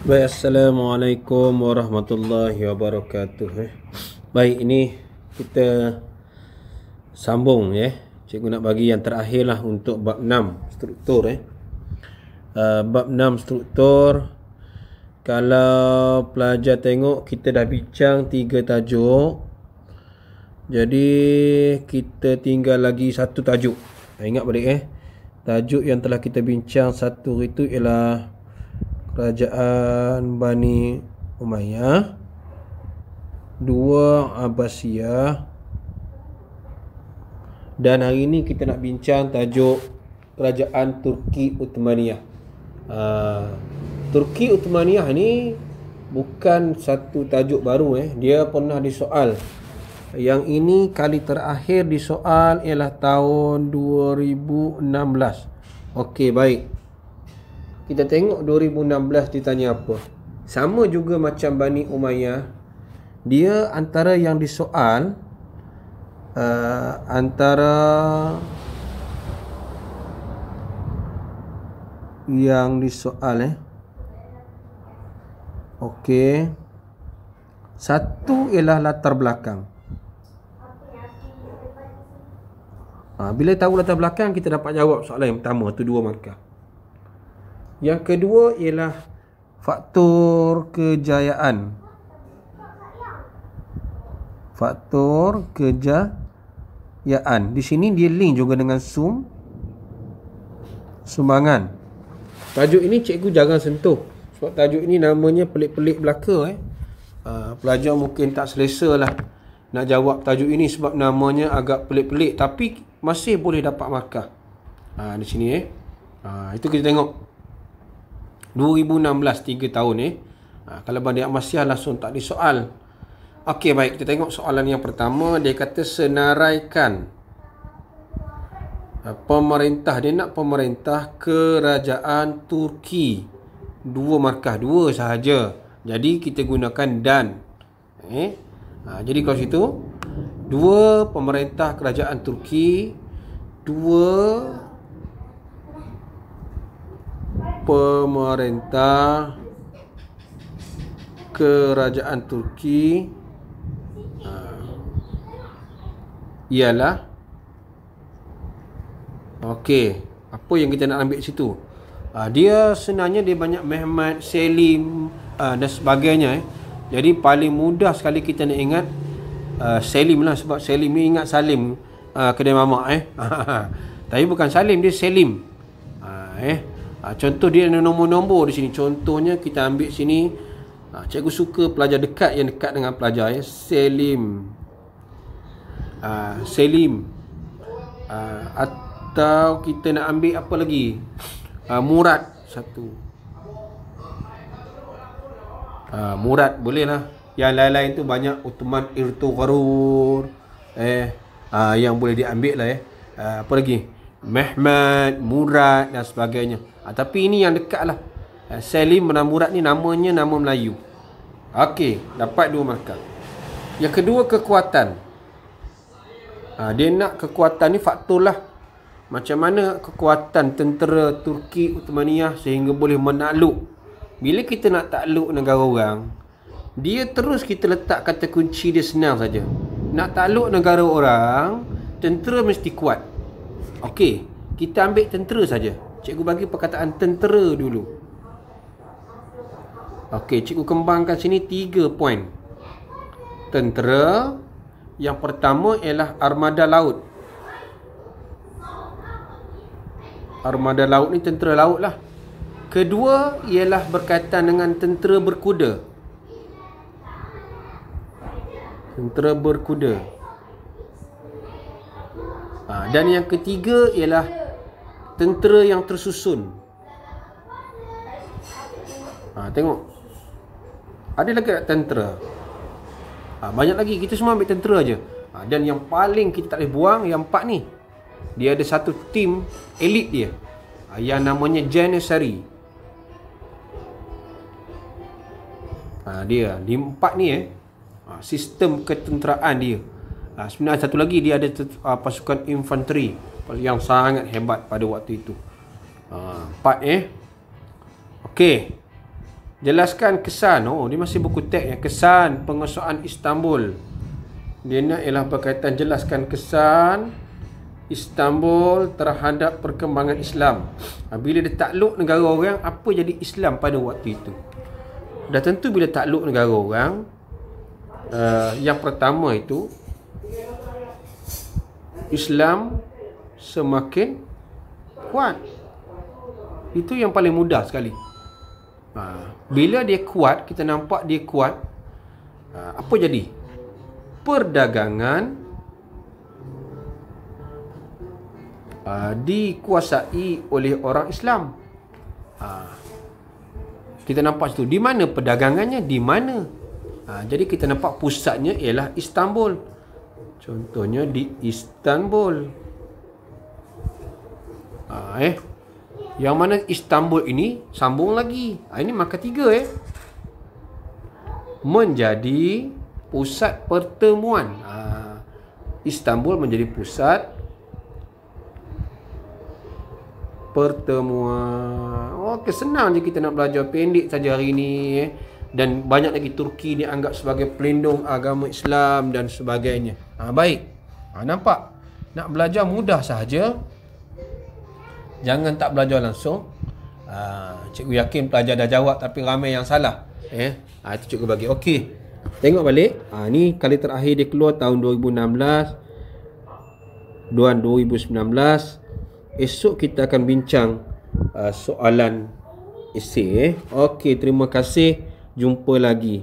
Baik, Assalamualaikum Warahmatullahi Wabarakatuh eh. Baik, ini kita sambung ya. Eh. Cikgu nak bagi yang terakhir lah untuk bab 6 struktur eh. uh, Bab 6 struktur Kalau pelajar tengok kita dah bincang 3 tajuk Jadi kita tinggal lagi satu tajuk Ingat balik eh Tajuk yang telah kita bincang satu itu ialah kerajaan Bani Umayyah dua Abbasiyah dan hari ini kita nak bincang tajuk kerajaan Turki Uthmaniyah uh, Turki Uthmaniyah ni bukan satu tajuk baru eh dia pernah disoal yang ini kali terakhir disoal ialah tahun 2016 okey baik kita tengok 2016 ditanya apa sama juga macam Bani Umayyah dia antara yang disoal uh, antara yang disoal eh okey satu ialah latar belakang ah, Bila tahu latar belakang Kita dapat jawab soalan yang pertama Itu dua markah yang kedua ialah faktor kejayaan. Faktor kejayaan. Di sini dia link juga dengan sum sumbangan. Tajuk ini cikgu jangan sentuh. Sebab tajuk ini namanya pelik-pelik belaka. Eh. Ah, pelajar mungkin tak selesa lah nak jawab tajuk ini sebab namanya agak pelik-pelik. Tapi masih boleh dapat markah. Ha, di sini eh. Ha, itu kita tengok. 2016 3 tahun eh ha, kalau bagi amasiah langsung tak ada soal okey baik kita tengok soalan yang pertama dia kata senaraikan ha, pemerintah dia nak pemerintah kerajaan Turki dua markah dua sahaja jadi kita gunakan dan eh ha, jadi kalau situ dua pemerintah kerajaan Turki dua pemerintah kerajaan Turki uh, ialah okey apa yang kita nak ambil situ uh, dia sebenarnya dia banyak Mehmet Selim uh, dan sebagainya eh. jadi paling mudah sekali kita nak ingat uh, Selim lah sebab Selim ni ingat Salim uh, kedai mamak eh tapi bukan Salim dia Selim uh, eh Ha, contoh dia ada nombor-nombor di sini. Contohnya kita ambil sini. Ha, cikgu suka pelajar dekat yang dekat dengan pelajar. Ya. Selim. Ha, Selim. Ha, atau kita nak ambil apa lagi? Ha, Murad. Satu. Ha, Murad bolehlah. Yang lain-lain tu banyak Utman, Irtu Gharur. Eh, ha, yang boleh diambil lah ya. Ha, apa lagi? Mehmet, Murad dan sebagainya ha, Tapi ini yang dekat lah ha, Selim Menamurat ni namanya nama Melayu Okey, dapat dua markah Yang kedua kekuatan ha, Dia nak kekuatan ni faktor lah Macam mana kekuatan tentera Turki Uthmaniyah Sehingga boleh menakluk Bila kita nak takluk negara orang Dia terus kita letak kata kunci dia senang saja Nak takluk negara orang Tentera mesti kuat Okey, kita ambil tentera saja Cikgu bagi perkataan tentera dulu Okey, cikgu kembangkan sini tiga poin Tentera Yang pertama ialah armada laut Armada laut ni tentera laut lah Kedua ialah berkaitan dengan tentera berkuda Tentera berkuda ha, Dan yang ketiga ialah tentera yang tersusun ha, tengok ada lagi tentera ha, banyak lagi kita semua ambil tentera aje ha, dan yang paling kita tak boleh buang yang empat ni dia ada satu tim elit dia ha, yang namanya Janissary ha, dia di empat ni eh ha, sistem ketenteraan dia Uh, sebenarnya satu lagi dia ada uh, pasukan infanteri yang sangat hebat pada waktu itu. Uh, ah, empat eh. Okey. Jelaskan kesan. Oh, dia masih buku teks ya. Kesan pengesuan Istanbul. Dia nak ialah berkaitan jelaskan kesan Istanbul terhadap perkembangan Islam. Bila dia takluk negara orang, apa jadi Islam pada waktu itu? Dah tentu bila takluk negara orang, uh, yang pertama itu Islam semakin kuat. Itu yang paling mudah sekali. Ha, bila dia kuat, kita nampak dia kuat, ha, apa jadi? Perdagangan ha, dikuasai oleh orang Islam. Ha, kita nampak situ. Di mana perdagangannya? Di mana? Ha, jadi kita nampak pusatnya ialah Istanbul. Istanbul. Contohnya di Istanbul. Ha, eh. Yang mana Istanbul ini sambung lagi. Ha, ini maka tiga eh. Menjadi pusat pertemuan. Ha, Istanbul menjadi pusat pertemuan. Okey, oh, senang je kita nak belajar pendek saja hari ini eh dan banyak lagi Turki dianggap sebagai pelindung agama Islam dan sebagainya. Ha, baik. Ha, nampak? Nak belajar mudah sahaja. Jangan tak belajar langsung. Ha, cikgu yakin pelajar dah jawab tapi ramai yang salah. Eh, ha, itu cikgu bagi. Okey. Tengok balik. Ha, ni kali terakhir dia keluar tahun 2016. Duan 2019. Esok kita akan bincang uh, soalan esei. Eh. Okey, terima kasih jumpa lagi.